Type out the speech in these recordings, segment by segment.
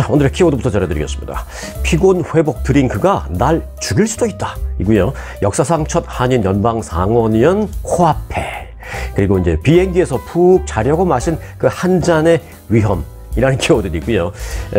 자, 오늘의 키워드부터 전해드리겠습니다. 피곤 회복 드링크가 날 죽일 수도 있다. 이고요. 역사상 첫 한인 연방 상원의원 코앞에. 그리고 이제 비행기에서 푹 자려고 마신 그 한 잔의 위험. 이라는 키워드이 있고요.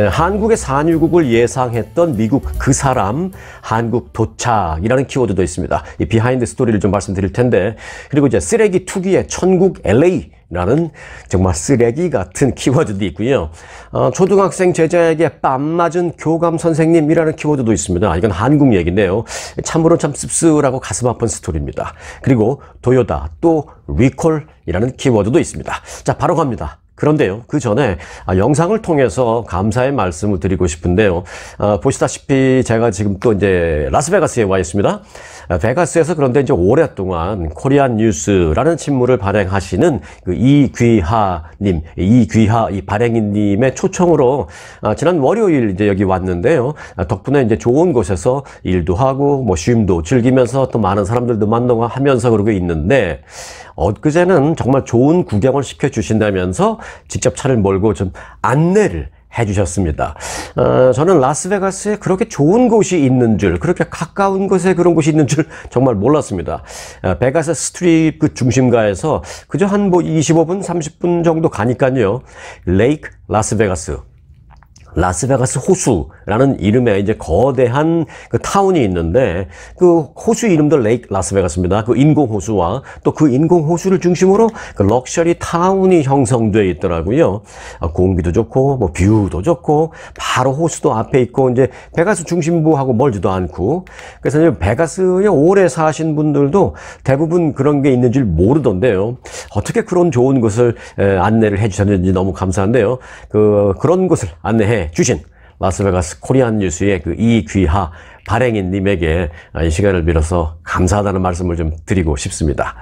한국의 산유국을 예상했던 미국 그 사람, 한국 도착이라는 키워드도 있습니다. 이 비하인드 스토리를 좀 말씀드릴 텐데 그리고 이제 쓰레기 투기의 천국 LA 라는 정말 쓰레기 같은 키워드도 있고요. 어, 초등학생 제자에게 빰 맞은 교감 선생님이라는 키워드도 있습니다. 이건 한국 얘기인데요. 참으로 참 씁쓸하고 가슴 아픈 스토리입니다. 그리고 도요다 또 리콜이라는 키워드도 있습니다. 자 바로 갑니다. 그런데요, 그 전에 아, 영상을 통해서 감사의 말씀을 드리고 싶은데요. 아, 보시다시피 제가 지금 또 이제 라스베가스에 와 있습니다. 베가스에서 그런데 이제 오랫동안 코리안 뉴스라는 친문을 발행하시는 그 이귀하님, 이귀하 이 발행인님의 초청으로 아, 지난 월요일 이제 여기 왔는데요. 아, 덕분에 이제 좋은 곳에서 일도 하고 뭐 쉼도 즐기면서 또 많은 사람들도 만나고 하면서 그러고 있는데 엊그제는 정말 좋은 구경을 시켜주신다면서 직접 차를 몰고 좀 안내를 해주셨습니다. 어, 저는 라스베가스에 그렇게 좋은 곳이 있는 줄, 그렇게 가까운 곳에 그런 곳이 있는 줄 정말 몰랐습니다. 어, 베가스 스트립 그 중심가에서 그저 한 뭐 25분, 30분 정도 가니까요. 레이크 라스베가스 라스베가스 호수라는 이름의 이제 거대한 그 타운이 있는데 그 호수 이름도 레이크 라스베가스입니다. 그 인공 호수와 또 그 인공 호수를 중심으로 그 럭셔리 타운이 형성돼 있더라고요. 아, 공기도 좋고 뭐 뷰도 좋고 바로 호수도 앞에 있고 이제 베가스 중심부하고 멀지도 않고 그래서 이제 베가스에 오래 사신 분들도 대부분 그런 게 있는 줄 모르던데요. 어떻게 그런 좋은 것을 안내를 해주셨는지 너무 감사한데요. 그 그런 것을 안내해 주신 라스베가스 코리안 뉴스의 그 이귀하 발행인님에게 이 시간을 빌어서 감사하다는 말씀을 좀 드리고 싶습니다.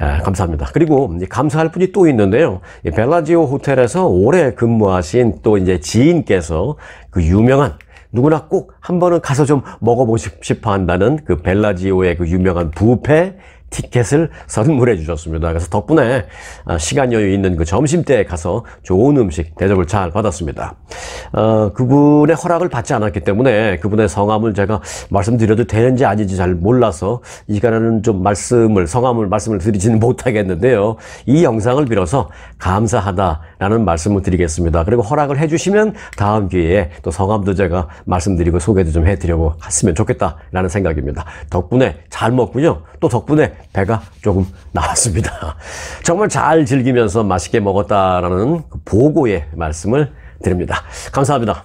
에, 아, 감사합니다. 그리고 감사할 분이 또 있는데요. 벨라지오 호텔에서 오래 근무하신 또 이제 지인께서 그 유명한 누구나 꼭한 번은 가서 좀 먹어보고 싶어 한다는 그 벨라지오의 그 유명한 부페 티켓을 선물해 주셨습니다. 그래서 덕분에 아, 시간 여유 있는 그 점심때에 가서 좋은 음식 대접을 잘 받았습니다. 어, 그분의 허락을 받지 않았기 때문에 그분의 성함을 제가 말씀드려도 되는지 아닌지 잘 몰라서 이 시간에는 좀 말씀을 성함을 말씀을 드리지는 못하겠는데요. 이 영상을 빌어서 감사하다라는 말씀을 드리겠습니다. 그리고 허락을 해주시면 다음 기회에 또 성함도 제가 말씀드리고 소개도 좀 해드리고 했으면 좋겠다라는 생각입니다. 덕분에 잘 먹고요. 또 덕분에 배가 조금 나왔습니다. 정말 잘 즐기면서 맛있게 먹었다라는 그 보고의 말씀을 드립니다. 감사합니다.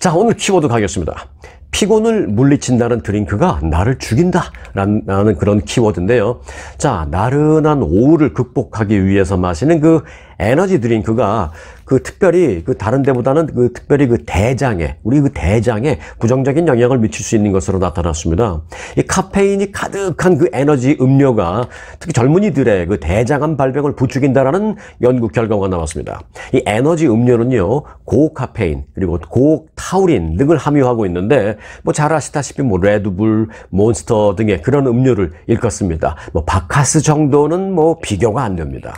자, 오늘 키워드 가겠습니다. 피곤을 물리친다는 드링크가 나를 죽인다라는 그런 키워드인데요. 자, 나른한 오후를 극복하기 위해서 마시는 그 에너지 드링크가 그 특별히 그 다른 데보다는 그 특별히 그 대장에 우리 그 대장에 부정적인 영향을 미칠 수 있는 것으로 나타났습니다. 이 카페인이 가득한 그 에너지 음료가 특히 젊은이들의 그 대장암 발병을 부추긴다라는 연구 결과가 나왔습니다. 이 에너지 음료는요 고카페인 그리고 고타우린 등을 함유하고 있는데 뭐 잘 아시다시피 뭐 레드불, 몬스터 등의 그런 음료를 일컫습니다. 뭐 바카스 정도는 뭐 비교가 안 됩니다.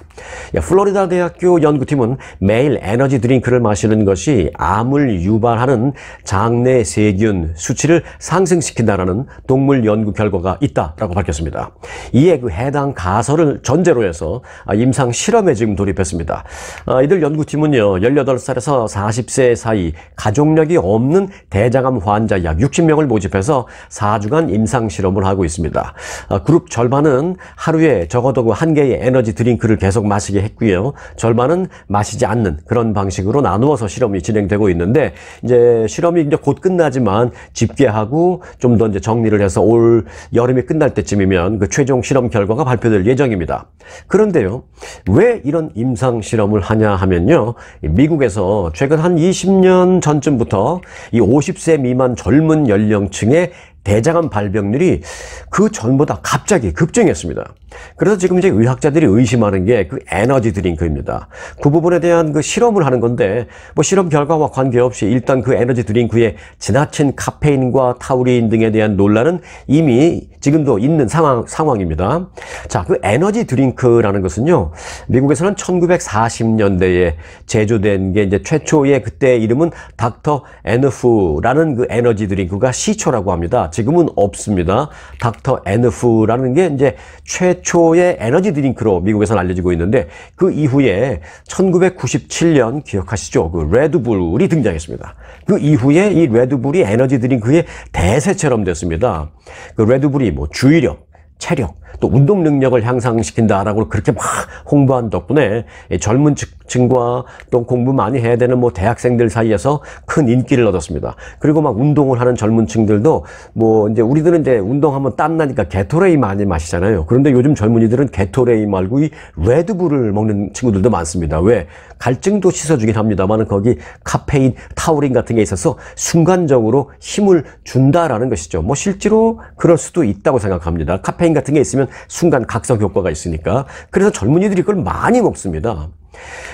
예, 플로리다 대학 대학교 연구팀은 매일 에너지 드링크를 마시는 것이 암을 유발하는 장내 세균 수치를 상승시킨다라는 동물 연구 결과가 있다라고 밝혔습니다. 이에 그 해당 가설을 전제로 해서 아, 임상 실험에 지금 돌입했습니다. 아, 이들 연구팀은요, 18살에서 40세 사이 가족력이 없는 대장암 환자 약 60명을 모집해서 4주간 임상 실험을 하고 있습니다. 아, 그룹 절반은 하루에 적어도 한 개의 에너지 드링크를 계속 마시게 했고요. 절반은 마시지 않는 그런 방식으로 나누어서 실험이 진행되고 있는데 이제 실험이 이제 곧 끝나지만 집계하고 좀 더 이제 정리를 해서 올 여름이 끝날 때쯤이면 그 최종 실험 결과가 발표될 예정입니다. 그런데요. 왜 이런 임상 실험을 하냐 하면요. 미국에서 최근 한 20년 전쯤부터 이 50세 미만 젊은 연령층의 대장암 발병률이 그 전보다 갑자기 급증했습니다. 그래서 지금 이제 의학자들이 의심하는 게 그 에너지 드링크입니다. 그 부분에 대한 그 실험을 하는 건데 뭐 실험 결과와 관계없이 일단 그 에너지 드링크에 지나친 카페인과 타우린 등에 대한 논란은 이미 지금도 있는 상황, 상황입니다. 자, 그 에너지 드링크라는 것은요. 미국에서는 1940년대에 제조된 게 이제 최초의 그때 이름은 닥터 에너프라는 그 에너지 드링크가 시초라고 합니다. 지금은 없습니다. 닥터 에너프라는 게 이제 최초의 에너지 드링크로 미국에서 알려지고 있는데 그 이후에 1997년 기억하시죠? 그 레드불이 등장했습니다. 그 이후에 이 레드불이 에너지 드링크의 대세처럼 됐습니다. 그 레드불이 뭐 주의력, 체력, 또 운동 능력을 향상시킨다라고 그렇게 막 홍보한 덕분에 젊은 측 친구와 또 공부 많이 해야 되는 뭐 대학생들 사이에서 큰 인기를 얻었습니다. 그리고 막 운동을 하는 젊은 층들도 뭐 이제 우리들은 이제 운동하면 땀나니까 게토레이 많이 마시잖아요. 그런데 요즘 젊은이들은 게토레이 말고 이 레드불을 먹는 친구들도 많습니다. 왜? 갈증도 씻어주긴 합니다만 거기 카페인, 타우린 같은 게 있어서 순간적으로 힘을 준다라는 것이죠. 뭐 실제로 그럴 수도 있다고 생각합니다. 카페인 같은 게 있으면 순간 각성 효과가 있으니까. 그래서 젊은이들이 그걸 많이 먹습니다.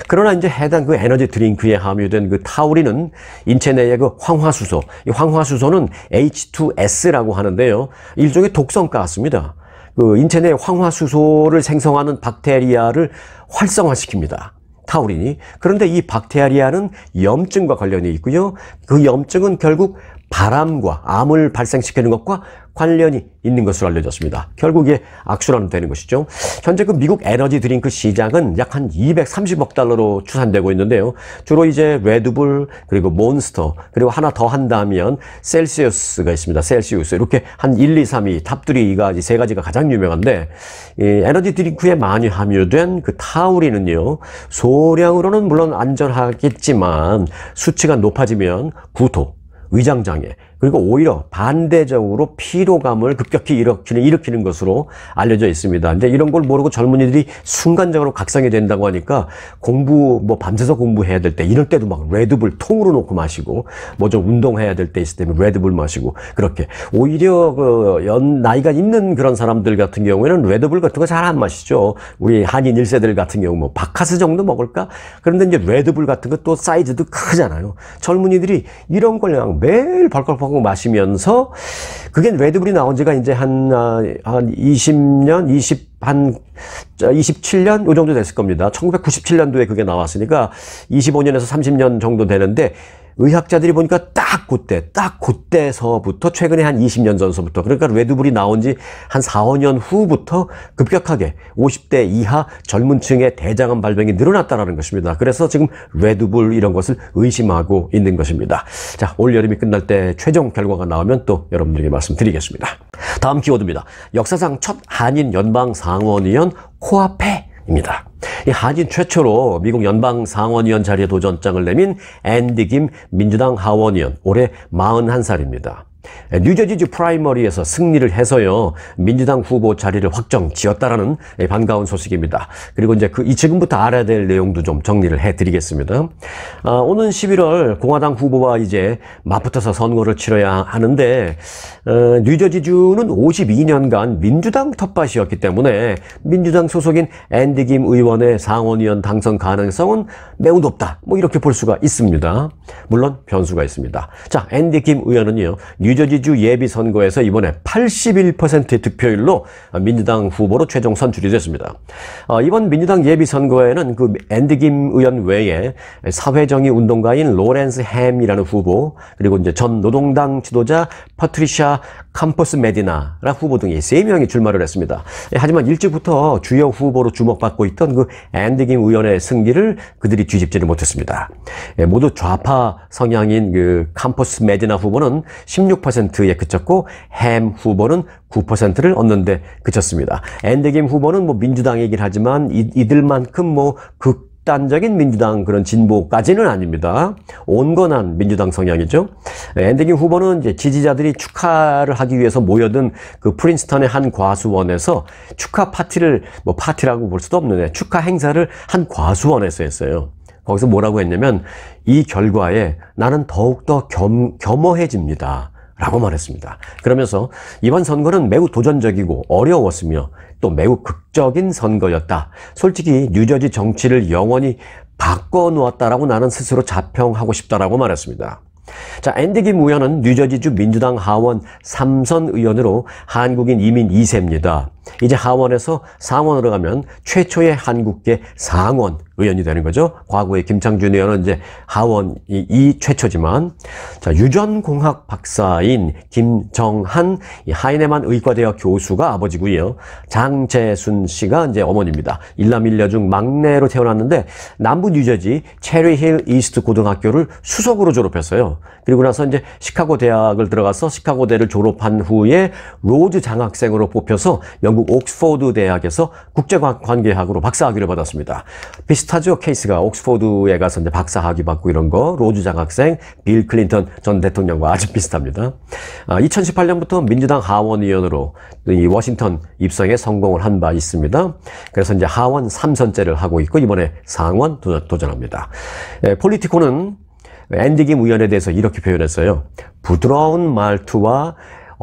그러나 이제 해당 그 에너지 드링크에 함유된 그 타우린은 인체 내의 그 황화수소, 이 황화수소는 H2S라고 하는데요. 일종의 독성 가스입니다. 그 인체 내 황화수소를 생성하는 박테리아를 활성화시킵니다. 타우린이. 그런데 이 박테리아는 염증과 관련이 있고요. 그 염증은 결국 바람과 암을 발생시키는 것과 관련이 있는 것으로 알려졌습니다. 결국에 악순환 되는 것이죠. 현재 그 미국 에너지 드링크 시장은 약 한 230억 달러로 추산되고 있는데요. 주로 이제 레드불 그리고 몬스터 그리고 하나 더 한다면 셀시우스가 있습니다. 셀시우스 이렇게 한 1, 2, 3, 2 탑3가 세 가지가 가장 유명한데 이 에너지 드링크에 많이 함유된 그타우리는요 소량으로는 물론 안전하겠지만 수치가 높아지면 구토, 위장장애, 그리고 오히려 반대적으로 피로감을 급격히 일으키는, 일으키는 것으로 알려져 있습니다. 근데 이런 걸 모르고 젊은이들이 순간적으로 각성이 된다고 하니까 공부, 뭐 밤새서 공부해야 될 때, 이럴 때도 막 레드불 통으로 놓고 마시고, 뭐 좀 운동해야 될 때 있을 때는 레드불 마시고, 그렇게. 오히려 그 연, 나이가 있는 그런 사람들 같은 경우에는 레드불 같은 거 잘 안 마시죠. 우리 한인 1세들 같은 경우 뭐 바카스 정도 먹을까? 그런데 이제 레드불 같은 거 또 사이즈도 크잖아요. 젊은이들이 이런 걸 그냥 매일 벌컥 벌컥 펑펑펑 마시면서 그게 레드불이 나온 지가 이제 한, 아, 한 20년, 20, 한 27년 요 정도 됐을 겁니다. 1997년도에 그게 나왔으니까 25년에서 30년 정도 되는데 의학자들이 보니까 딱 그때, 딱 그때서부터 최근에 한 20년 전서부터 그러니까 레드불이 나온 지 한 4, 5년 후부터 급격하게 50대 이하 젊은 층의 대장암 발병이 늘어났다는 것입니다. 그래서 지금 레드불 이런 것을 의심하고 있는 것입니다. 자, 올 여름이 끝날 때 최종 결과가 나오면 또 여러분들에게 말씀드리겠습니다. 다음 키워드입니다. 역사상 첫 한인 연방 상원의원 코앞에 입니다. 하진 최초로 미국 연방 상원의원 자리에 도전장을 내민 앤디 김 민주당 하원의원 올해 41살입니다. 뉴저지주 프라이머리에서 승리를 해서요 민주당 후보 자리를 확정 지었다라는 예, 반가운 소식입니다. 그리고 이제 그 지금부터 알아야 될 내용도 좀 정리를 해드리겠습니다. 아, 오는 11월 공화당 후보와 이제 맞붙어서 선거를 치러야 하는데 어, 뉴저지주는 52년간 민주당 텃밭이었기 때문에 민주당 소속인 앤디 김 의원의 상원의원 당선 가능성은 매우 높다. 뭐 이렇게 볼 수가 있습니다. 물론 변수가 있습니다. 자 앤디 김 의원은요 뉴 뉴저지주 예비선거에서 이번에 81%의 득표율로 민주당 후보로 최종 선출이 됐습니다. 어, 이번 민주당 예비선거에는 그 앤디 김 의원 외에 사회정의 운동가인 로렌스 햄이라는 후보 그리고 이제 전 노동당 지도자 파트리샤 캄퍼스 메디나라 후보 등이 3명이 출마를 했습니다. 예, 하지만 일찍부터 주요 후보로 주목받고 있던 그 앤디 김 의원의 승리를 그들이 뒤집지를 못했습니다. 예, 모두 좌파 성향인 그 캄퍼스 메디나 후보는 16%에 그쳤고 햄 후보는 9%를 얻는데 그쳤습니다. 엔드김 후보는 뭐 민주당이긴 하지만 이들만큼 뭐 극, 단적인 민주당 그런 진보까지는 아닙니다. 온건한 민주당 성향이죠. 엔딩김 후보는 이제 지지자들이 축하를 하기 위해서 모여든 그 프린스턴의 한 과수원에서 축하 파티를 뭐 파티라고 볼 수도 없는데 축하 행사를 한 과수원에서 했어요. 거기서 뭐라고 했냐면 이 결과에 나는 더욱더 겸, 겸허해집니다. 라고 말했습니다. 그러면서 이번 선거는 매우 도전적이고 어려웠으며 또 매우 극적인 선거였다. 솔직히 뉴저지 정치를 영원히 바꿔놓았다라고 나는 스스로 자평하고 싶다라고 말했습니다. 자, 앤디김 의원은 뉴저지주 민주당 하원 삼선 의원으로 한국인 이민 2세입니다. 이제 하원에서 상원으로 가면 최초의 한국계 상원 의원이 되는 거죠. 과거에 김창준 의원은 이제 하원 이, 이 최초지만 자, 유전공학 박사인 김정한 하이네만 의과대학 교수가 아버지고요. 장재순 씨가 이제 어머니입니다. 일남일녀 중 막내로 태어났는데 남부 뉴저지 체리힐 이스트 고등학교를 수석으로 졸업했어요. 그리고 나서 이제 시카고 대학을 들어가서 시카고 대를 졸업한 후에 로즈 장학생으로 뽑혀서 영 영국 옥스포드 대학에서 국제관계학으로 박사학위를 받았습니다. 비슷하죠? 케이스가 옥스포드에 가서 이제 박사학위 받고 이런 거 로즈 장학생, 빌 클린턴 전 대통령과 아주 비슷합니다. 2018년부터 아, 민주당 하원의원으로 이 워싱턴 입성에 성공을 한 바 있습니다. 그래서 이제 하원 3선째를 하고 있고 이번에 상원 도전합니다. 예, 폴리티코는 앤디김 의원에 대해서 이렇게 표현했어요. 부드러운 말투와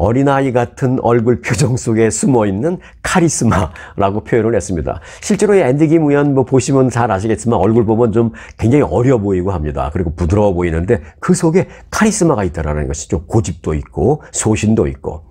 어린아이 같은 얼굴 표정 속에 숨어있는 카리스마라고 표현을 했습니다. 실제로 앤디 김 의원 뭐 보시면 잘 아시겠지만 얼굴 보면 좀 굉장히 어려 보이고 합니다. 그리고 부드러워 보이는데 그 속에 카리스마가 있다라는 것이 좀 고집도 있고 소신도 있고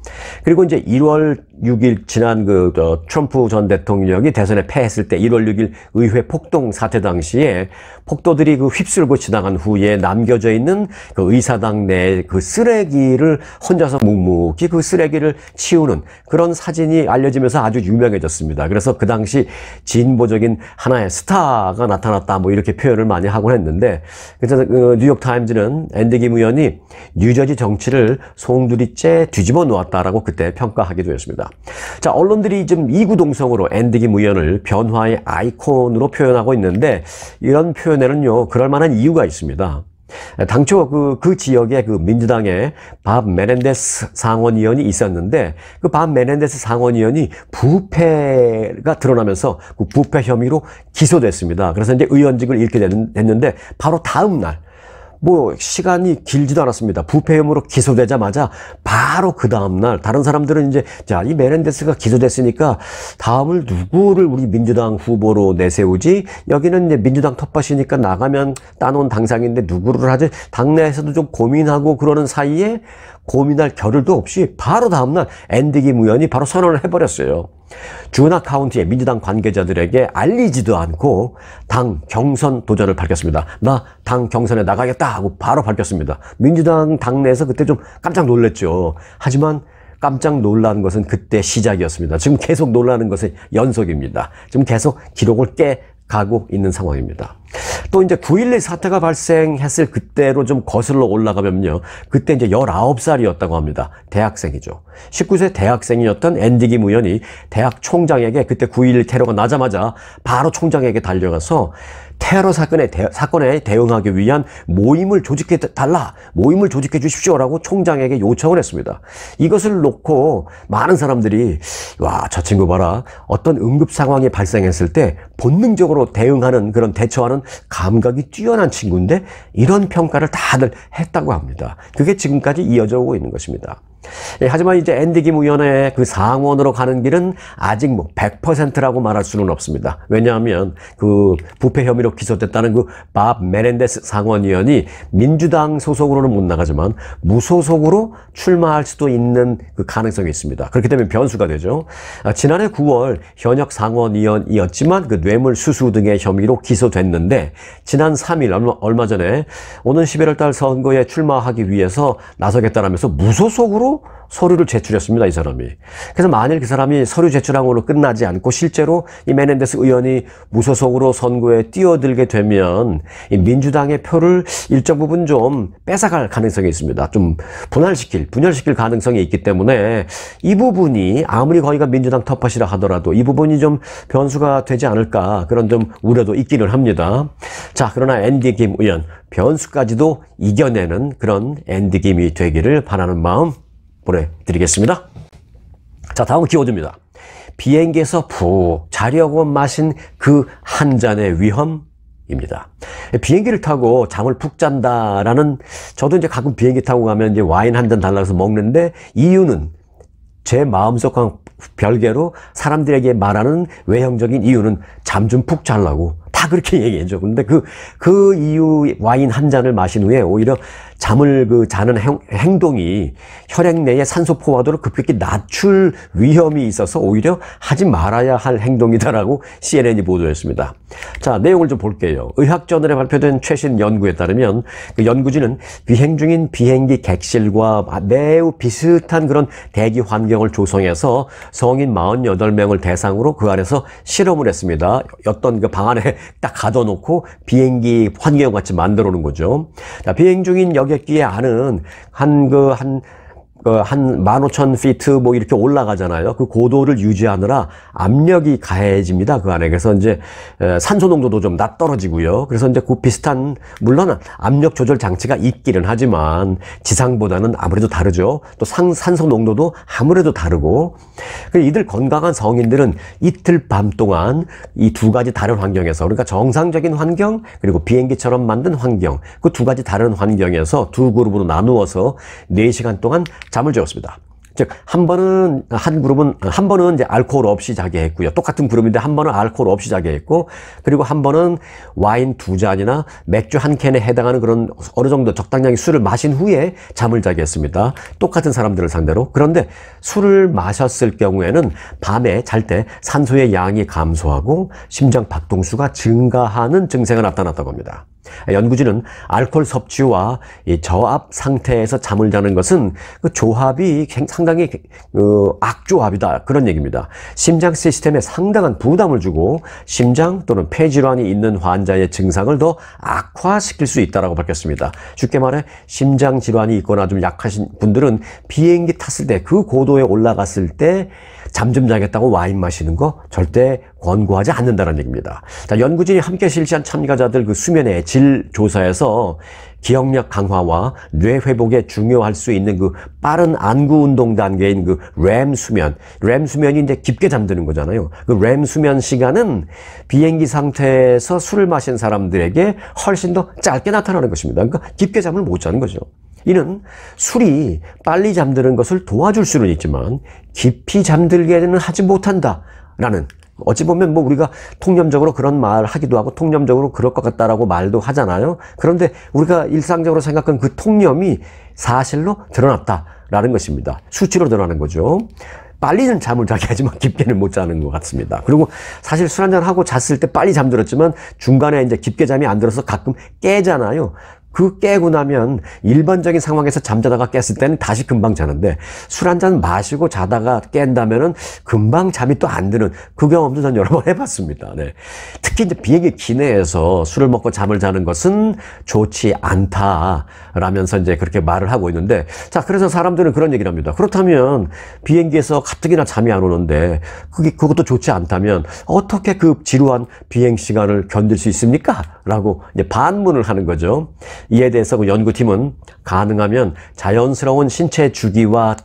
그리고 이제 1월 6일 지난 그 트럼프 전 대통령이 대선에 패했을 때 1월 6일 의회 폭동 사태 당시에 폭도들이 그 휩쓸고 지나간 후에 남겨져 있는 그 의사당 내그 쓰레기를 혼자서 묵묵히 그 쓰레기를 치우는 그런 사진이 알려지면서 아주 유명해졌습니다. 그래서 그 당시 진보적인 하나의 스타가 나타났다 뭐 이렇게 표현을 많이 하곤 했는데 그래서 그 뉴욕타임즈는 앤디 김 의원이 뉴저지 정치를 송두리째 뒤집어 놓았다라고 그때 평가하기도 했습니다. 자 언론들이 좀 이구동성으로 앤디 김 의원을 변화의 아이콘으로 표현하고 있는데 이런 표현 데는요, 그럴 만한 이유가 있습니다. 당초 그, 그 지역에 그 민주당의 밥 메넨데스 상원의원이 있었는데 그 밥 메넨데스 상원의원이 부패가 드러나면서 그 부패 혐의로 기소됐습니다. 그래서 이제 의원직을 잃게 됐는데 바로 다음 날뭐 시간이 길지도 않았습니다. 부패혐으로 기소되자마자 바로 그 다음날 다른 사람들은 이제 자이 메렌데스가 기소됐으니까 다음을 누구를 우리 민주당 후보로 내세우지 여기는 이제 민주당 텃밭이니까 나가면 따놓은 당상인데 누구를 하지 당내에서도 좀 고민하고 그러는 사이에 고민할 겨를도 없이 바로 다음날 앤디기 무연이 바로 선언을 해버렸어요. 주나 카운티의 민주당 관계자들에게 알리지도 않고 당 경선 도전을 밝혔습니다. 나 당 경선에 나가겠다 하고 바로 밝혔습니다. 민주당 당내에서 그때 좀 깜짝 놀랐죠. 하지만 깜짝 놀란 것은 그때 시작이었습니다. 지금 계속 놀라는 것은 연속입니다. 지금 계속 기록을 깨 가고 있는 상황입니다. 또 이제 9.11 사태가 발생했을 그때로 좀 거슬러 올라가면요. 그때 이제 19살이었다고 합니다. 대학생이죠. 19세 대학생이었던 엔디김무원이 대학 총장에게 그때 9.11 테러가 나자마자 바로 총장에게 달려가서 테러 사건에 대, 사건에 대응하기 위한 모임을 조직해 달라 모임을 조직해 주십시오라고 총장에게 요청을 했습니다. 이것을 놓고 많은 사람들이 와 저 친구 봐라 어떤 응급 상황이 발생했을 때 본능적으로 대응하는 그런 대처하는 감각이 뛰어난 친구인데 이런 평가를 다들 했다고 합니다. 그게 지금까지 이어져 오고 있는 것입니다. 예, 하지만 이제 앤디 김 의원의 그 상원으로 가는 길은 아직 뭐 100%라고 말할 수는 없습니다. 왜냐하면 그 부패 혐의로 기소됐다는 그 밥 메렌데스 상원의원이 민주당 소속으로는 못 나가지만 무소속으로 출마할 수도 있는 그 가능성이 있습니다. 그렇기 때문에 변수가 되죠. 아, 지난해 9월 현역 상원의원이었지만 그 뇌물 수수 등의 혐의로 기소됐는데 지난 3일 얼마, 얼마 전에 오는 11월 달 선거에 출마하기 위해서 나서겠다라면서 무소속으로 서류를 제출했습니다. 이 사람이. 그래서 만일 그 사람이 서류 제출항으로 끝나지 않고 실제로 이 메넨데스 의원이 무소속으로 선거에 뛰어들게 되면 이 민주당의 표를 일정 부분 좀 뺏어갈 가능성이 있습니다. 좀 분할시킬, 분열시킬 가능성이 있기 때문에 이 부분이 아무리 거기가 민주당 텃밭이라 하더라도 이 부분이 좀 변수가 되지 않을까 그런 좀 우려도 있기는 합니다. 자, 그러나 앤디 김 의원 변수까지도 이겨내는 그런 엔디 김이 되기를 바라는 마음 보내드리겠습니다. 자, 다음 은키워드입니다 비행기에서 푹 자려고 마신 그 한 잔의 위험입니다. 비행기를 타고 잠을 푹 잔다라는 저도 이제 가끔 비행기 타고 가면 이제 와인 한 잔 달라서 먹는데 이유는 제 마음속과 별개로 사람들에게 말하는 외형적인 이유는 잠 좀 푹잘라고다 그렇게 얘기해줘. 근데 그, 그 이유 와인 한 잔을 마신 후에 오히려 잠을 그 자는 행, 행 동이 혈액 내의 산소 포화도를 급격히 낮출 위험이 있어서 오히려 하지 말아야 할 행동이다라고 CNN이 보도했습니다. 자, 내용을 좀 볼게요. 의학저널에 발표된 최신 연구에 따르면 그 연구진은 비행 중인 비행기 객실과 매우 비슷한 그런 대기 환경을 조성해서 성인 48명을 대상으로 그 안에서 실험을 했습니다. 어떤 그 방 안에 딱 가둬놓고 비행기 환경 같이 만들어 놓은 거죠. 자, 비행 중인 여기 가게 끼에 아는 한 그한 그한 그한 어, 15,000피트 뭐 이렇게 올라가잖아요. 그 고도를 유지하느라 압력이 가해집니다. 그 안에. 그래서 이제 어, 산소 농도도 좀 낮떨어지고요. 그래서 이제 그 비슷한 물론 압력 조절 장치가 있기는 하지만 지상보다는 아무래도 다르죠. 또 상, 산소 농도도 아무래도 다르고. 그 이들 건강한 성인들은 이틀 밤 동안 이 두 가지 다른 환경에서 그러니까 정상적인 환경 그리고 비행기처럼 만든 환경 그 두 가지 다른 환경에서 두 그룹으로 나누어서 4시간 동안 잠을 재웠습니다. 즉, 한 번은, 한 그룹은, 한 번은 이제 알코올 없이 자게 했고요. 똑같은 그룹인데 한 번은 알코올 없이 자게 했고, 그리고 한 번은 와인 두 잔이나 맥주 한 캔에 해당하는 그런 어느 정도 적당량의 술을 마신 후에 잠을 자게 했습니다. 똑같은 사람들을 상대로. 그런데 술을 마셨을 경우에는 밤에 잘 때 산소의 양이 감소하고 심장 박동수가 증가하는 증세가 나타났다고 합니다. 연구진은 알코올 섭취와 이 저압 상태에서 잠을 자는 것은 그 조합이 상당히 그, 그 악조합이다 그런 얘기입니다. 심장 시스템에 상당한 부담을 주고 심장 또는 폐질환이 있는 환자의 증상을 더 악화시킬 수 있다라고 밝혔습니다. 쉽게 말해 심장 질환이 있거나 좀 약하신 분들은 비행기 탔을 때 그 고도에 올라갔을 때 잠좀 자겠다고 와인 마시는 거 절대 권고하지 않는다는 얘기입니다. 자, 연구진이 함께 실시한 참가자들 그 수면의 질 조사에서 기억력 강화와 뇌 회복에 중요할 수 있는 그 빠른 안구 운동 단계인 그램 수면, 램 수면이 이제 깊게 잠드는 거잖아요. 그램 수면 시간은 비행기 상태에서 술을 마신 사람들에게 훨씬 더 짧게 나타나는 것입니다. 그러니까 깊게 잠을 못 자는 거죠. 이는 술이 빨리 잠드는 것을 도와줄 수는 있지만 깊이 잠들게는 하지 못한다 라는 어찌 보면 뭐 우리가 통념적으로 그런 말 하기도 하고 통념적으로 그럴 것 같다라고 말도 하잖아요. 그런데 우리가 일상적으로 생각한 그 통념이 사실로 드러났다라는 것입니다. 수치로 드러나는 거죠. 빨리는 잠을 자게 하지만 깊게는 못 자는 것 같습니다. 그리고 사실 술 한잔 하고 잤을 때 빨리 잠들었지만 중간에 이제 깊게 잠이 안 들어서 가끔 깨잖아요. 그 깨고 나면 일반적인 상황에서 잠자다가 깼을 때는 다시 금방 자는데 술 한 잔 마시고 자다가 깬다면은 금방 잠이 또 안 드는 그 경험도 전 여러 번 해봤습니다. 네. 특히 이제 비행기 기내에서 술을 먹고 잠을 자는 것은 좋지 않다라면서 이제 그렇게 말을 하고 있는데 자 그래서 사람들은 그런 얘기를 합니다. 그렇다면 비행기에서 가뜩이나 잠이 안 오는데 그게 그것도 좋지 않다면 어떻게 그 지루한 비행 시간을 견딜 수 있습니까? 라고 반문을 하는 거죠. 이에 대해서 그 연구팀은 가능하면 자연스러운 신체 주기와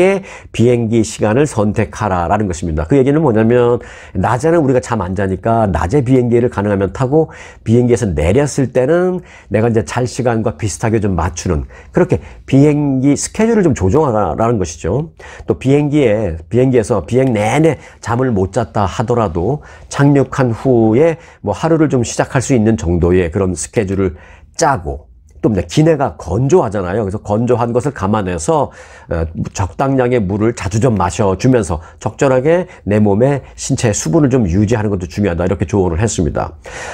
맞게 비행기 시간을 선택하라라는 것입니다. 그 얘기는 뭐냐면 낮에는 우리가 잠 안 자니까 낮에 비행기를 가능하면 타고 비행기에서 내렸을 때는 내가 이제 잘 시간과 비슷하게 좀 맞추는 그렇게 비행기 스케줄을 좀 조정하라는 것이죠. 또 비행기에 비행기에서 비행 내내 잠을 못 잤다 하더라도 착륙한 후에 뭐 하루를 좀 시작할 수 있는 정도의 그런 스케줄을 짜고 또 기내가 건조하잖아요. 그래서 건조한 것을 감안해서 어, 적당량의 물을 자주 좀 마셔주면서 적절하게 내 몸에 신체 의 수분을 좀 유지하는 것도 중요하다 이렇게 조언을 했습니다.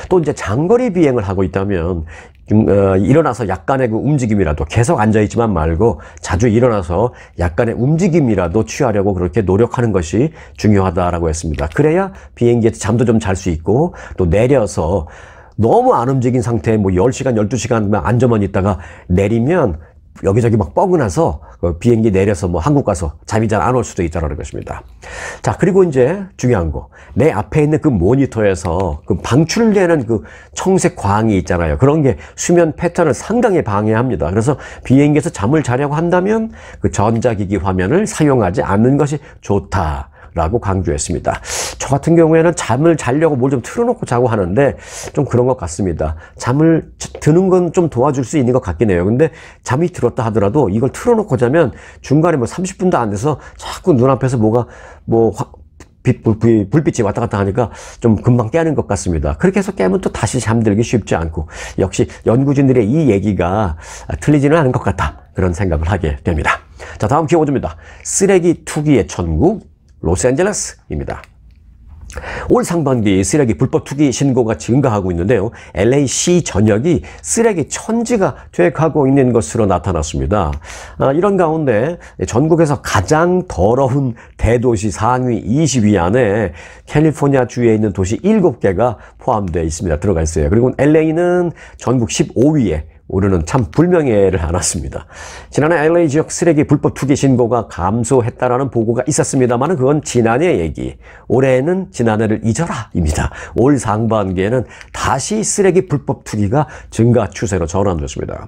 또 이제 장거리 비행을 하고 있다면 음, 어, 일어나서 약간의 그 움직임이라도 계속 앉아있지만 말고 자주 일어나서 약간의 움직임이라도 취하려고 그렇게 노력하는 것이 중요하다라고 했습니다. 그래야 비행기에서 잠도 좀 잘 수 있고 또 내려서 너무 안 움직인 상태에 뭐 10시간, 12시간 뭐 안전만 있다가 내리면 여기저기 막 뻐근해서 그 비행기 내려서 뭐 한국 가서 잠이 잘 안 올 수도 있다라는 것입니다. 자, 그리고 이제 중요한 거. 내 앞에 있는 그 모니터에서 그 방출되는 그 청색 광이 있잖아요. 그런 게 수면 패턴을 상당히 방해합니다. 그래서 비행기에서 잠을 자려고 한다면 그 전자기기 화면을 사용하지 않는 것이 좋다. 라고 강조했습니다. 저 같은 경우에는 잠을 자려고 뭘 좀 틀어놓고 자고 하는데 좀 그런 것 같습니다. 잠을 드는 건 좀 도와줄 수 있는 것 같긴 해요. 근데 잠이 들었다 하더라도 이걸 틀어놓고 자면 중간에 뭐 30분도 안 돼서 자꾸 눈앞에서 뭐가 뭐 빛, 불빛이 왔다 갔다 하니까 좀 금방 깨는 것 같습니다. 그렇게 해서 깨면 또 다시 잠들기 쉽지 않고 역시 연구진들의 이 얘기가 틀리지는 않은 것 같다. 그런 생각을 하게 됩니다. 자 다음 기호입니다. 쓰레기 투기의 천국 로스앤젤레스입니다. 올 상반기 쓰레기 불법 투기 신고가 증가하고 있는데요. LA시 전역이 쓰레기 천지가 돼가고 있는 것으로 나타났습니다. 아, 이런 가운데 전국에서 가장 더러운 대도시 상위 20위 안에 캘리포니아 주에 있는 도시 7개가 포함되어 있습니다. 들어가 있어요. 그리고 LA는 전국 15위에 우리는 참 불명예를 안았습니다. 지난해 LA 지역 쓰레기 불법 투기 신고가 감소했다라는 보고가 있었습니다만 그건 지난해 얘기. 올해는 지난해를 잊어라입니다. 올 상반기에는 다시 쓰레기 불법 투기가 증가 추세로 전환됐습니다.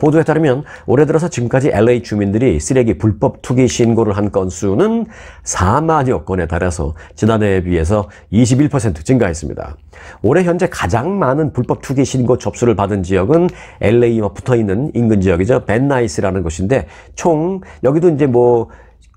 보도에 따르면 올해 들어서 지금까지 LA 주민들이 쓰레기 불법 투기 신고를 한 건수는 4만여 건에 달해서 지난해에 비해서 21% 증가했습니다. 올해 현재 가장 많은 불법 투기 신고 접수를 받은 지역은 LA와 붙어 있는 인근 지역이죠. 벤나이스라는 곳인데 총 여기도 이제 뭐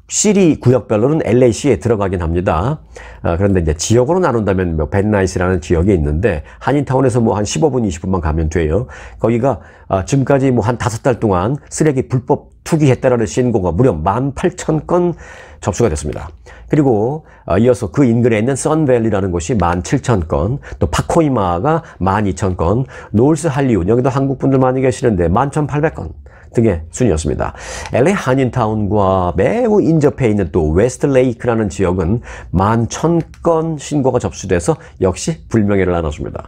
시리 구역별로는 l a 시에 들어가긴 합니다. 아, 그런데 이제 지역으로 나눈다면 뭐 벤나이스라는 지역이 있는데 한인타운에서 뭐 한 15분, 20분만 가면 돼요. 거기가 아, 지금까지 뭐 한 다섯 달 동안 쓰레기 불법 투기했다라는 신고가 무려 18,000건 접수가 됐습니다. 그리고 아, 이어서 그 인근에 있는 선밸리라는 곳이 17,000건, 또 파코이마가 12,000건, 노을스 할리운, 여기도 한국분들 많이 계시는데 11,800건, 등의 순이었습니다. LA 한인타운과 매우 인접해 있는 또 웨스트레이크라는 지역은 1 1건 신고가 접수돼서 역시 불명예를 안았습니다.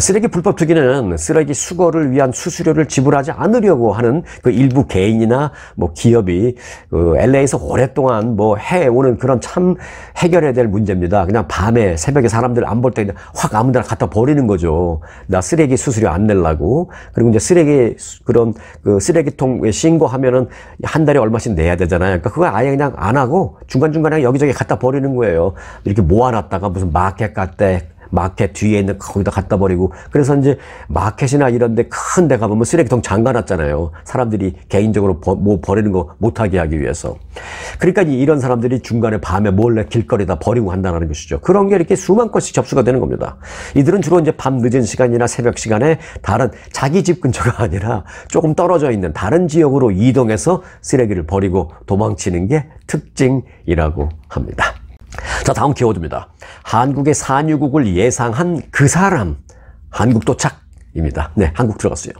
쓰레기 불법 투기는 쓰레기 수거를 위한 수수료를 지불하지 않으려고 하는 그 일부 개인이나 뭐 기업이 그 LA에서 오랫동안 뭐 해오는 그런 참 해결해야 될 문제입니다. 그냥 밤에 새벽에 사람들 안 볼 때 확 아무데나 갖다 버리는 거죠. 나 쓰레기 수수료 안 낼라고. 그리고 이제 쓰레기 그런 그 쓰레기 유통 신고하면은 한 달에 얼마씩 내야 되잖아요. 그러니까 그걸 아예 그냥 안 하고 중간중간에 여기저기 갖다 버리는 거예요. 이렇게 모아놨다가 무슨 마켓 갈때 마켓 뒤에 있는 거기다 갖다 버리고 그래서 이제 마켓이나 이런데 큰 데 가보면 쓰레기통 잠가놨잖아요. 사람들이 개인적으로 버, 뭐 버리는 거 못하게 하기 위해서. 그러니까 이런 사람들이 중간에 밤에 몰래 길거리다 버리고 한다는 것이죠. 그런 게 이렇게 수만 건씩 접수가 되는 겁니다. 이들은 주로 이제 밤 늦은 시간이나 새벽 시간에 다른 자기 집 근처가 아니라 조금 떨어져 있는 다른 지역으로 이동해서 쓰레기를 버리고 도망치는 게 특징이라고 합니다. 자, 다음 키워드입니다. 한국의 산유국을 예상한 그 사람. 한국 도착. 입니다. 네, 한국 들어갔어요.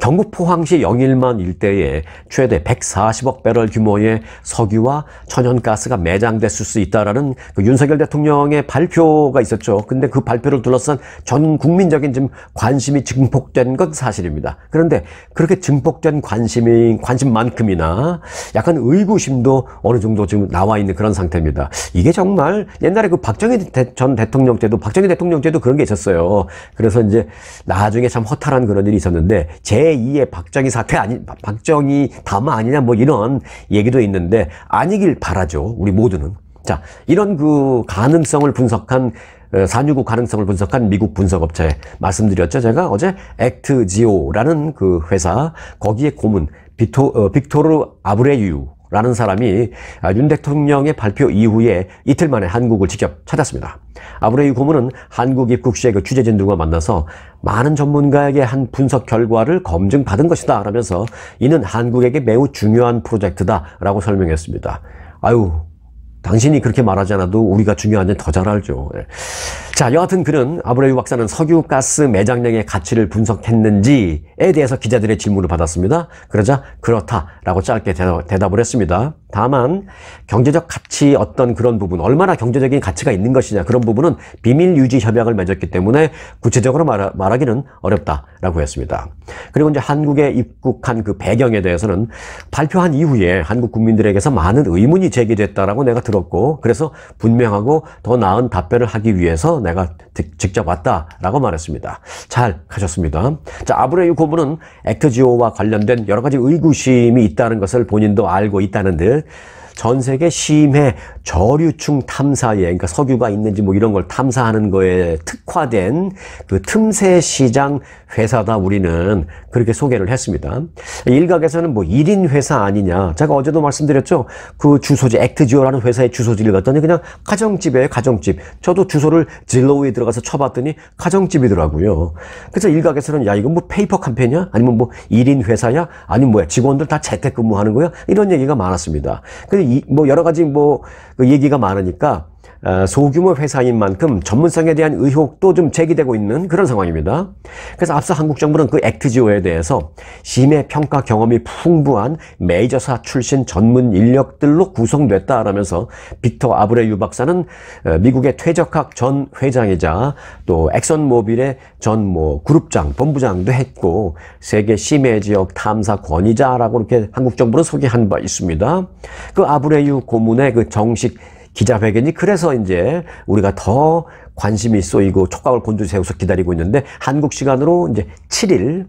경북 포항시 영일만 일대에 최대 140억 배럴 규모의 석유와 천연가스가 매장됐을 수 있다라는 그 윤석열 대통령의 발표가 있었죠. 근데 그 발표를 둘러싼 전 국민적인 지금 관심이 증폭된 건 사실입니다. 그런데 그렇게 증폭된 관심이 관심만큼이나 약간 의구심도 어느 정도 지금 나와 있는 그런 상태입니다. 이게 정말 옛날에 그 박정희 대, 전 대통령 때도 박정희 대통령 때도 그런 게 있었어요. 그래서 이제 나중에 참참 허탈한 그런 일이 있었는데 제2의 박정희 사태 아니 박정희 담화 아니냐 뭐 이런 얘기도 있는데 아니길 바라죠. 우리 모두는. 자, 이런 그 가능성을 분석한 어, 산유국 가능성을 분석한 미국 분석업체 말씀드렸죠. 제가 어제 액트지오라는 그 회사 거기에 고문 빅토, 어, 빅토르 아브레유 라는 사람이 아, 윤 대통령의 발표 이후에 이틀 만에 한국을 직접 찾았습니다. 아브레이 고문은 한국 입국 시에 그 취재진들과 만나서 많은 전문가에게 한 분석 결과를 검증받은 것이다 라면서 이는 한국에게 매우 중요한 프로젝트다 라고 설명했습니다. 아유 당신이 그렇게 말하지 않아도 우리가 중요한 건 더 잘 알죠. 예. 자, 여하튼 그는 아브레유 박사는 석유가스 매장량의 가치를 분석했는지에 대해서 기자들의 질문을 받았습니다. 그러자 그렇다라고 짧게 대답을 했습니다. 다만 경제적 가치 어떤 그런 부분, 얼마나 경제적인 가치가 있는 것이냐 그런 부분은 비밀 유지 협약을 맺었기 때문에 구체적으로 말하, 말하기는 어렵다라고 했습니다. 그리고 이제 한국에 입국한 그 배경에 대해서는 발표한 이후에 한국 국민들에게서 많은 의문이 제기됐다라고 내가 들 들었고 그래서 분명하고 더 나은 답변을 하기 위해서 내가 직접 왔다라고 말했습니다. 잘 가셨습니다. 자 아브레유 고문은 액트지오와 관련된 여러 가지 의구심이 있다는 것을 본인도 알고 있다는 듯전 세계 심해 저류충 탐사에 그러니까 석유가 있는지 뭐 이런 걸 탐사하는 거에 특화된 그 틈새 시장 회사다 우리는 그렇게 소개를 했습니다. 일각에서는 뭐일인 회사 아니냐. 제가 어제도 말씀드렸죠. 그 주소지 액트지오라는 회사의 주소지를 갔더니 그냥 가정집에 가정집. 저도 주소를 진로우에 들어가서 쳐봤더니 가정집이더라고요. 그래서 일각에서는 야 이건 뭐 페이퍼 캠페냐 아니면 뭐일인 회사야? 아니면 뭐야 직원들 다 재택근무하는 거야? 이런 얘기가 많았습니다. 근데 이, 뭐 여러 가지 뭐그 얘기가 많으니까 어, 소규모 회사인 만큼 전문성에 대한 의혹도 좀 제기되고 있는 그런 상황입니다. 그래서 앞서 한국 정부는 그 액트지오에 대해서 심해 평가 경험이 풍부한 메이저사 출신 전문 인력들로 구성됐다라면서 빅터 아브레유 박사는 어, 미국의 퇴적학 전 회장이자 또 엑선모빌의 전 뭐 그룹장, 본부장도 했고 세계 심해 지역 탐사 권위자라고 이렇게 한국 정부는 소개한 바 있습니다. 그 아브레유 고문의 그 정식 기자회견이 그래서 이제 우리가 더 관심이 쏘이고 촉각을 곤두세 세워서 기다리고 있는데 한국 시간으로 이제 7일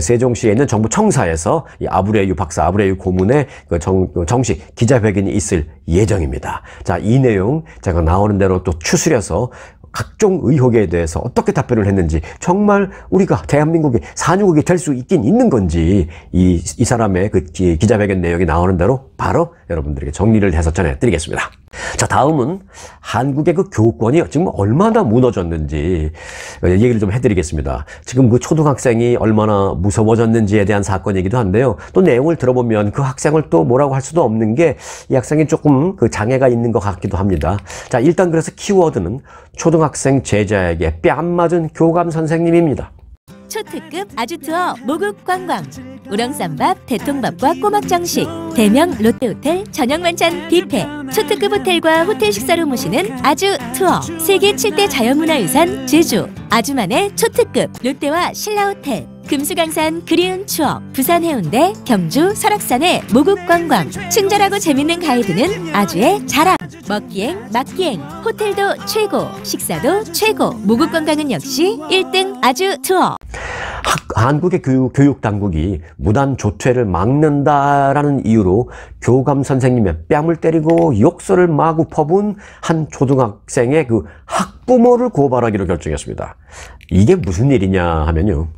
세종시에 있는 정부 청사에서 이 아브레유 박사 아브레유 고문의 그 정, 그 정식 기자회견이 있을 예정입니다. 자, 이 내용 제가 나오는 대로 또 추스려서 각종 의혹에 대해서 어떻게 답변을 했는지 정말 우리가 대한민국의 산유국이 될 수 있긴 있는 건지 이, 이 사람의 그 기, 기자회견 내용이 나오는 대로 바로 여러분들에게 정리를 해서 전해드리겠습니다. 자, 다음은 한국의 그 교권이 지금 얼마나 무너졌는지 얘기를 좀 해드리겠습니다. 지금 그 초등학생이 얼마나 무서워졌는지에 대한 사건이기도 한데요. 또 내용을 들어보면 그 학생을 또 뭐라고 할 수도 없는 게 이 학생이 조금 그 장애가 있는 것 같기도 합니다. 자, 일단 그래서 키워드는 초등학생 제자에게 뺨 맞은 교감 선생님입니다. 초특급 아주투어 모국 관광 우렁쌈밥, 대통밥과 꼬막 장식 대명 롯데호텔 저녁 만찬 뷔페 초특급 호텔과 호텔 식사로 모시는 아주 투어 세계 7대 자연문화유산 제주 아주만의 초특급 롯데와 신라호텔 금수강산 그리운 추억 부산 해운대 경주 설악산의 모국 관광 친절하고 재밌는 가이드는 아주의 자랑 먹기행 맛기행 호텔도 최고 식사도 최고 모국 관광은 역시 1등 아주 투어 한국의 교육, 교육 당국이 무단 조퇴를 막는다라는 이유로 교감 선생님의 뺨을 때리고 욕설을 마구 퍼본 한 초등학생의 그학 학부모를 고발하기로 결정했습니다. 이게 무슨 일이냐 하면요.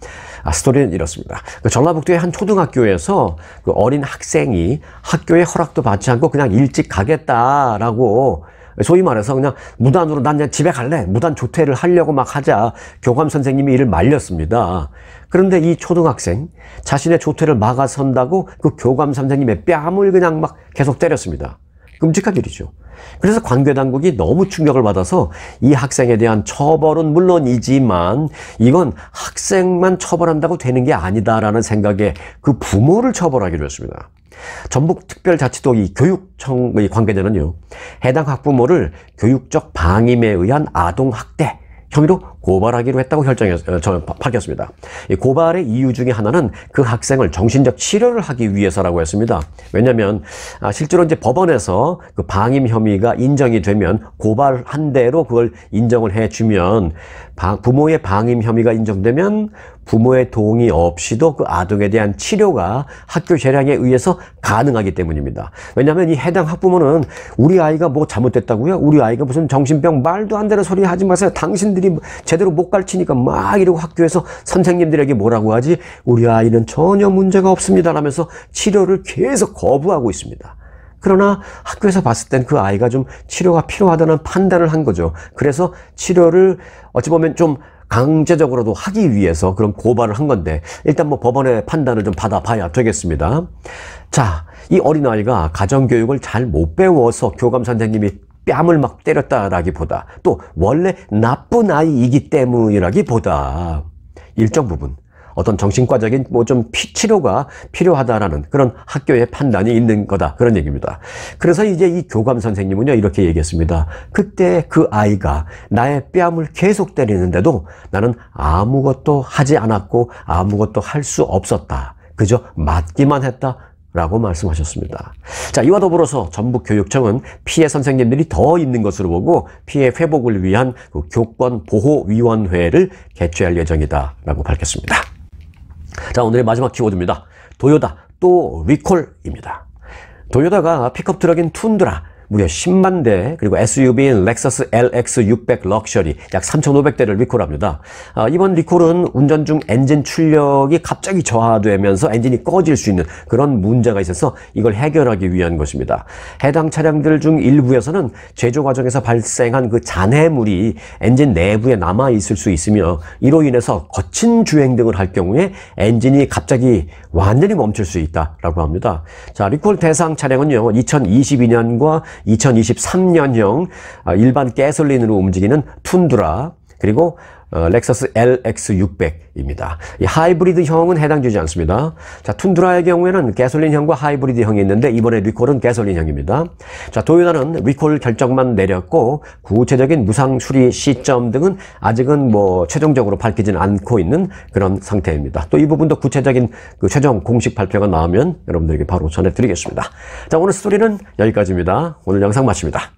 아, 스토리는 이렇습니다. 그 전라북도의 한 초등학교에서 그 어린 학생이 학교에 허락도 받지 않고 그냥 일찍 가겠다라고 소위 말해서 그냥 무단으로 난 그냥 집에 갈래. 무단 조퇴를 하려고 막 하자 교감 선생님이 이를 말렸습니다. 그런데 이 초등학생 자신의 조퇴를 막아선다고 그 교감 선생님의 뺨을 그냥 막 계속 때렸습니다. 끔찍한 일이죠. 그래서 관계 당국이 너무 충격을 받아서 이 학생에 대한 처벌은 물론이지만 이건 학생만 처벌한다고 되는 게 아니다라는 생각에 그 부모를 처벌하기로 했습니다. 전북특별자치도 의 교육청 의 관계자는요 해당 학부모를 교육적 방임에 의한 아동학대 혐의로 고발하기로 했다고 결정했, 어, 저, 밝혔습니다. 이 고발의 이유 중에 하나는 그 학생을 정신적 치료를 하기 위해서라고 했습니다. 왜냐하면 아, 실제로 이제 법원에서 그 방임 혐의가 인정이 되면 고발한 대로 그걸 인정을 해주면 부모의 방임 혐의가 인정되면 부모의 동의 없이도 그 아동에 대한 치료가 학교 재량에 의해서 가능하기 때문입니다. 왜냐하면 이 해당 학부모는 우리 아이가 뭐 잘못됐다고요? 우리 아이가 무슨 정신병 말도 안 되는 소리 하지 마세요. 당신들이 제 제대로 못 가르치니까 막 이러고 학교에서 선생님들에게 뭐라고 하지? 우리 아이는 전혀 문제가 없습니다. 라면서 치료를 계속 거부하고 있습니다. 그러나 학교에서 봤을 땐 그 아이가 좀 치료가 필요하다는 판단을 한 거죠. 그래서 치료를 어찌 보면 좀 강제적으로도 하기 위해서 그런 고발을 한 건데 일단 뭐 법원의 판단을 좀 받아봐야 되겠습니다. 자, 이 어린아이가 가정교육을 잘 못 배워서 교감 선생님이 뺨을 막 때렸다라기보다 또 원래 나쁜 아이이기 때문이라기보다 일정 부분 어떤 정신과적인 뭐 좀 치료가 필요하다라는 그런 학교의 판단이 있는 거다 그런 얘기입니다. 그래서 이제 이 교감 선생님은요 이렇게 얘기했습니다. 그때 그 아이가 나의 뺨을 계속 때리는데도 나는 아무것도 하지 않았고 아무것도 할 수 없었다. 그저 맞기만 했다. 라고 말씀하셨습니다. 자, 이와 더불어서 전북교육청은 피해 선생님들이 더 있는 것으로 보고 피해 회복을 위한 그 교권보호위원회를 개최할 예정이다 라고 밝혔습니다. 자, 오늘의 마지막 키워드입니다. 도요다 또 리콜입니다. 도요다가 픽업 트럭인 툰드라 무려 10만 대 그리고 SUV인 렉서스 LX600 럭셔리 약 3,500대를 리콜합니다. 아, 이번 리콜은 운전 중 엔진 출력이 갑자기 저하되면서 엔진이 꺼질 수 있는 그런 문제가 있어서 이걸 해결하기 위한 것입니다. 해당 차량들 중 일부에서는 제조 과정에서 발생한 그 잔해물이 엔진 내부에 남아 있을 수 있으며 이로 인해서 거친 주행 등을 할 경우에 엔진이 갑자기 완전히 멈출 수 있다라고 합니다. 자, 리콜 대상 차량은요. 2022년과 2023년형 아, 일반 가솔린으로 움직이는 툰두라 그리고 어, 렉서스 LX600입니다. 이 하이브리드형은 해당되지 않습니다. 자, 툰드라의 경우에는 가솔린형과 하이브리드형이 있는데 이번에 리콜은 가솔린형입니다. 자, 도요타는 리콜 결정만 내렸고 구체적인 무상 수리 시점 등은 아직은 뭐 최종적으로 밝히진 않고 있는 그런 상태입니다. 또 이 부분도 구체적인 그 최종 공식 발표가 나오면 여러분들에게 바로 전해드리겠습니다. 자, 오늘 스토리는 여기까지입니다. 오늘 영상 마칩니다.